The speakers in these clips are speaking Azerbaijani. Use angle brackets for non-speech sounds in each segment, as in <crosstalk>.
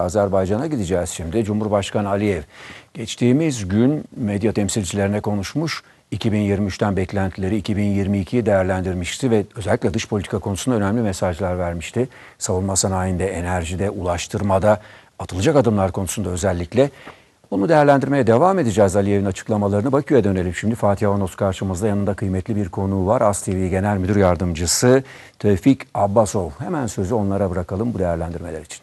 Azerbaycan'a gideceğiz şimdi. Cumhurbaşkanı Aliyev geçtiğimiz gün medya temsilcilerine konuşmuş. 2023'ten beklentileri 2022'yi değerlendirmişti ve özellikle dış politika konusunda önemli mesajlar vermişti. Savunma sanayinde, enerjide, ulaştırmada, atılacak adımlar konusunda özellikle. Onu değerlendirmeye devam edeceğiz Aliyev'in açıklamalarını. Bakü'ye dönelim şimdi. Fatih Avanos karşımızda yanında kıymetli bir konuğu var. AS TV Genel Müdür Yardımcısı Tevfik Abbasov. Hemen sözü onlara bırakalım bu değerlendirmeler için.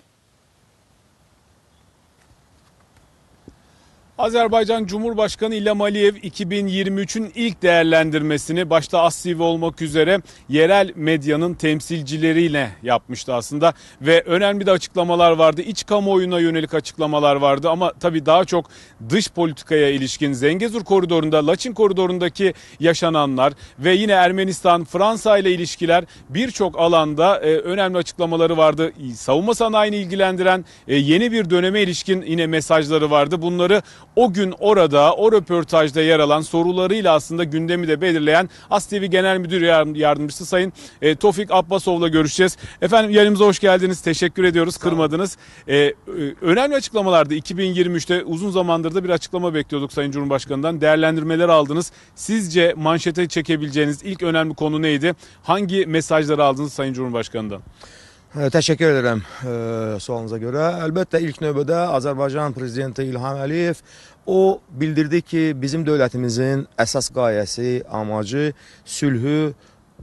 Azerbaycan Cumhurbaşkanı İlham Aliyev 2023'ün ilk değerlendirmesini başta Assiv olmak üzere yerel medyanın temsilcileriyle yapmıştı aslında ve önemli de açıklamalar vardı. İç kamuoyuna yönelik açıklamalar vardı ama tabii daha çok dış politikaya ilişkin Zengezur koridorunda, Laçin koridorundaki yaşananlar ve yine Ermenistan, Fransa ile ilişkiler birçok alanda e, önemli açıklamaları vardı. Savunma sanayini ilgilendiren e, yeni bir döneme ilişkin yine mesajları vardı. Bunları o gün orada o röportajda yer alan sorularıyla aslında gündemi de belirleyen As Genel Müdür Yardımcısı Sayın e, Tofik Abbasov'la görüşeceğiz. Efendim yayınımıza hoş geldiniz. Teşekkür ediyoruz. Kırmadınız. E, e, önemli açıklamalardı 2023'te uzun zamandır da bir açıklama bekliyorduk Sayın Cumhurbaşkanı'ndan. Değerlendirmeler aldınız. Sizce manşete çekebileceğiniz ilk önemli konu neydi? Hangi mesajları aldınız Sayın Cumhurbaşkanı'ndan? Təşəkkür edirəm e, sualınıza görə. Əlbəttə, ilk növbədə Azərbaycan Prezidenti İlham Əliyev o bildirdi ki, bizim dövlətimizin əsas qayəsi, amacı sülhü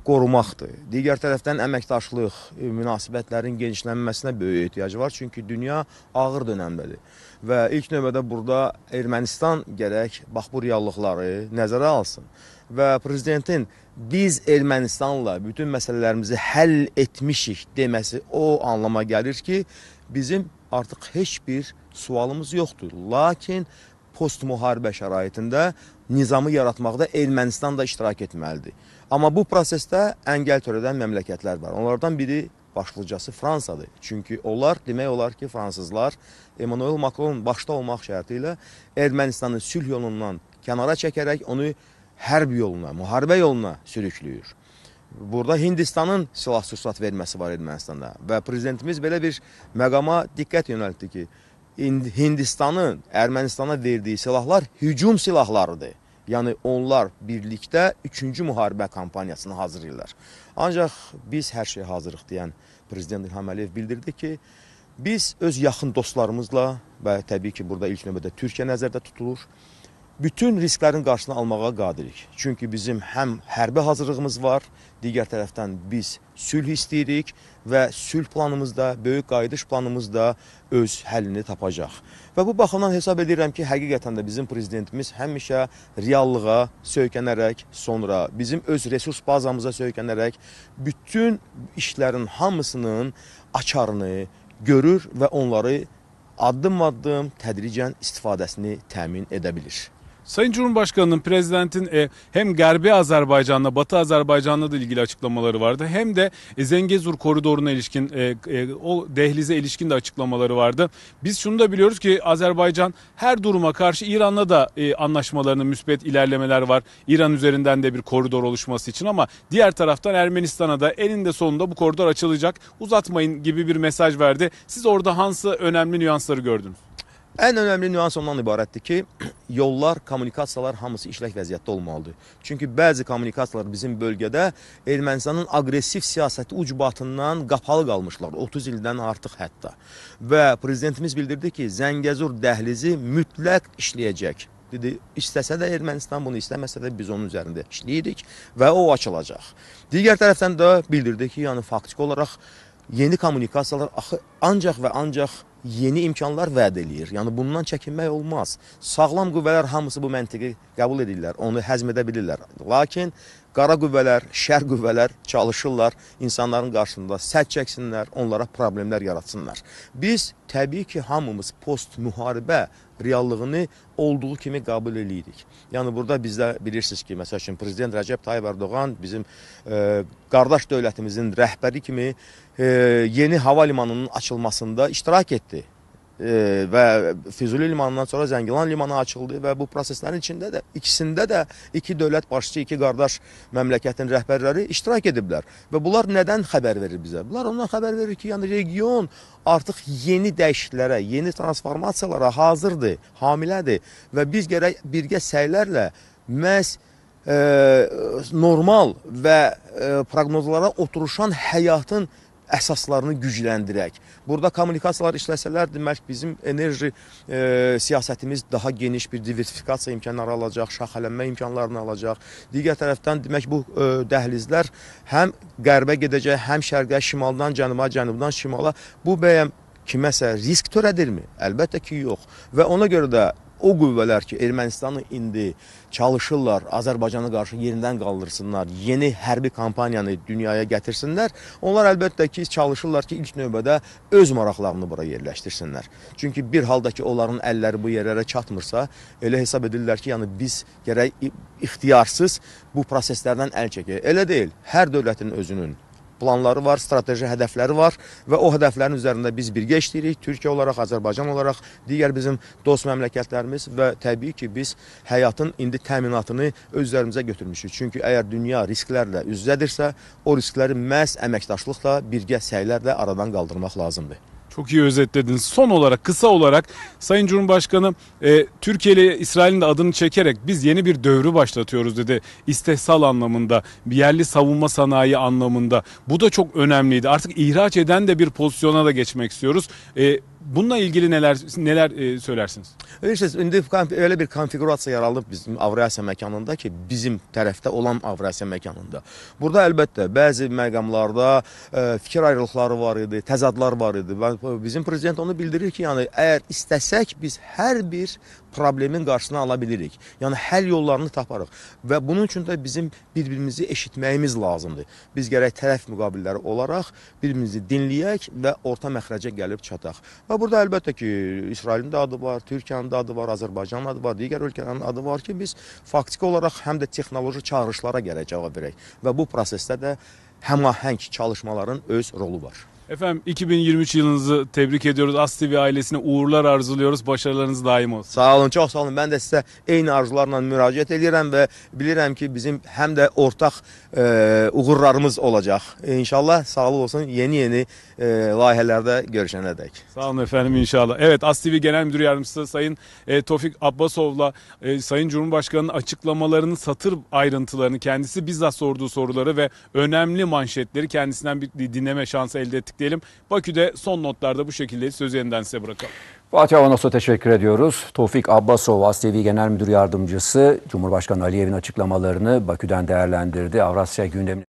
qorumaqdır. Digər tərəfdən əməkdaşlıq, e, münasibətlərin genişlənməsinə böyük ehtiyac var. Çünki dünya ağır dönəmdədir. Və ilk növbədə burada Ermənistan gərək bax bu reallıqları nəzərə alsın. Və prezidentin biz Ermənistanla bütün məsələlərimizi həll etmişik deməsi o anlama gəlir ki, bizim artıq heç bir sualımız yoxdur. Lakin post-müharibə şəraitində nizamı yaratmaqda Ermənistan da iştirak etməlidir. Amma bu prosesdə əngəl törədən məmləkətlər var. Onlardan biri başlıcası Fransadır. Çünki onlar demək olar ki, fransızlar Emmanuel Macron başda olmaq şərti ilə Ermənistanı sülh yolundan kənara çəkərək onu hərb yoluna, müharibə yoluna sürüklüyür. Burada Hindistanın silah-sursat verməsi var Ermənistanda və prezidentimiz belə bir məqama diqqət yönəltdi ki, Hindistanın Ermənistana verdiyi silahlar hücum silahlarıdır. Yəni onlar birlikdə 3-cü müharibə kampaniyasını hazırlayırlar. Ancaq biz hər şey hazırıq deyən prezident İlham Əliyev bildirdi ki, biz öz yaxın dostlarımızla və təbii ki, burada ilk növbədə Türkiyə nəzərdə tutulur bütün risklərin qarşısını almağa qadirik. Çünki bizim həm hərbi hazırlığımız var, digər tərəfdən biz sülh istəyirik və sülh planımızda, böyük qayıdış planımızda öz həllini tapacaq. Və bu baxımdan hesab edirəm ki, həqiqətən də bizim prezidentimiz həmişə reallığa söykənərək, sonra bizim öz resurs bazamıza söykənərək bütün işlərin hamısının açarını görür və onları addım-addım tədricən istifadəsini təmin edə bilir. Sayın Cumhurbaşkanı'nın prezidentin e, hem Gerbi Azerbaycan'la Batı Azerbaycan'la da ilgili açıklamaları vardı. Hem de e, Zengezur koridoruna ilişkin e, e, o dehlize ilişkin de açıklamaları vardı. Biz şunu da biliyoruz ki Azerbaycan her duruma karşı İran'la da e, anlaşmalarının müspet ilerlemeler var. İran üzerinden de bir koridor oluşması için ama diğer taraftan Ermenistan'a da elinde sonunda bu koridor açılacak uzatmayın gibi bir mesaj verdi. Siz orada Hans'ı önemli nüansları gördünüz. Ən önəmli nüans ondan ibarətdir ki, <clears throat> yollar, kommunikasiyalar hamısı işlək vəziyyətdə olmalıdır. Çünki bəzi kommunikasiyalar bizim bölgədə Ermənistanın aqressiv siyasəti ucbatından qapalı qalmışlar, 30 ildən artıq hətta. Və prezidentimiz bildirdi ki, Zəngəzur dəhlizi mütləq işləyəcək. Dedi, istəsə də Ermənistan bunu istəməsə də biz onun üzərində işləyirik və o açılacaq. Digər tərəfdən də bildirdi ki, yəni faktiki olaraq yeni kommunikasiyalar axı ancaq və ancaq yeni imkanlar vəd eləyir. Yəni bundan çəkinmək olmaz. Sağlam qüvvələr hamısı bu məntiqi qəbul edirlər, onu həzm edə bilirlər. Lakin qara qüvvələr, şər qüvvələr çalışırlar insanların qarşısında sədd çəksinlər, onlara problemlər yaratsınlar. Biz təbii ki, hamımız post-müharibə reallığını olduğu kimi qəbul eləyirik. Yəni burada bizdə bilirsiniz ki, məsəl üçün prezident Rəcəb Tayyib Ərdoğan bizim e, qardaş dövlətimizin rəhbəri kimi e, yeni hava limanının açılmasında iştirak etdi və Füzuli limanından sonra Zəngilan limanı açıldı və bu proseslərin içində də ikisində də iki dövlət başçısı, iki qardaş məmləkətin rəhbərləri iştirak ediblər. Və bunlar nədən xəbər verir bizə? Bunlar ondan xəbər verir ki, yəni region artıq yeni dəyişikliklərə, yeni transformasiyalara hazırdır, hamilədir və biz gərək birgə səylərlə məhz ə, e, normal və ə, e, proqnozlara oturuşan həyatın əsaslarını gücləndirək. Burada kommunikasiyalar işləsələr, demək bizim enerji e, siyasətimiz daha geniş bir diversifikasiya imkanları alacaq, şaxələnmə imkanlarını alacaq. Digər tərəfdən demək bu e, dəhlizlər həm qərbə gedəcək, həm şərqə, şimaldan cənuba, cənubdan şimala. Bu bəyəm kiməsə risk törədirmi? Əlbəttə ki, yox. Və ona görə də o qüvvələr ki, Ermənistanı indi çalışırlar Azərbaycana qarşı yenidən qaldırsınlar, yeni hərbi kampaniyanı dünyaya gətirsinlər, onlar əlbəttə ki, çalışırlar ki, ilk növbədə öz maraqlarını bura yerləşdirsinlər. Çünki bir halda ki, onların əlləri bu yerlərə çatmırsa, elə hesab edirlər ki, yəni biz gərək ixtiyarsız bu proseslərdən əl çəkək. Elə deyil, hər dövlətin özünün planları var, strateji hədəfləri var və o hədəflərin üzərində biz birgə işləyirik. Türkiyə olaraq, Azərbaycan olaraq, digər bizim dost məmləkətlərimiz və təbii ki, biz həyatın indi təminatını öz üzərimizə götürmüşük. Çünki əgər dünya risklərlə üz-üzədirsə, o riskləri məhz əməkdaşlıqla, birgə səylərlə aradan qaldırmaq lazımdır. Çok iyi özetlediniz. Son olarak kısa olarak Sayın Cumhurbaşkanı e, Türkiye ile İsrail'in de adını çekerek biz yeni bir dövrü başlatıyoruz dedi. İstihsal anlamında, bir yerli savunma sanayi anlamında. Bu da çok önemliydi. Artık ihraç eden de bir pozisyona da geçmek istiyoruz. E, Bununla ilgili neler neler e, söylersiniz? Bilirsiniz, indi elə bir konfiqurasiya yaranıb bizim Avrasiya məkanında ki, bizim tərəfdə olan Avrasiya məkanında. Burada əlbəttə bəzi məqamlarda e, fikir ayrılıqları var idi, təzadlar var idi. Bizim prezident onu bildirir ki, yəni əgər istəsək biz hər bir problemin qarşısını ala bilirik. Yəni həll yollarını taparıq və bunun üçün də bizim bir-birimizi eşitməyimiz lazımdır. Biz gərək tərəf müqabilləri olaraq bir-birimizi dinləyək və orta məxrəcə gəlib çataq. Və burada əlbəttə ki, İsrailin də adı var, Türkiyənin də adı var, Azərbaycanın adı var, digər ölkələrin adı var ki, biz faktiki olaraq həm də texnoloji çağırışlara gərək cavab verək və bu prosesdə də həmahəng çalışmaların öz rolu var. Efendim 2023 yılınızı tebrik ediyoruz. Astivi ailesine uğurlar arzuluyoruz. Başarılarınız daim olsun. Sağ olun, çox sağ olun. Mən də sizə eyni arzularla müraciət edirəm və bilirəm ki, bizim hem de ortak e, uğurlarımız olacak İnşallah sağlık olsun. Yeni-yeni e, layihələrdə görüşənə dək. Sağ olun efendim inşallah. Evet Astivi Genel Müdür Yardımcısı Sayın e, Tofik Abbasov'la e, Sayın Cumhurbaşkanı'nın açıklamalarının satır ayrıntılarını kendisi bizzat sorduğu soruları ve önemli manşetleri kendisinden bir dinleme şansı elde ettik bekleyelim. Bakü'de son notlarda bu şekilde söz yeniden size bırakalım. Fatih Avanos'a teşekkür ediyoruz. Tofik Abbasov, Aslevi Genel Müdür Yardımcısı, Cumhurbaşkanı Aliyev'in açıklamalarını Bakü'den değerlendirdi. Avrasya gündemi.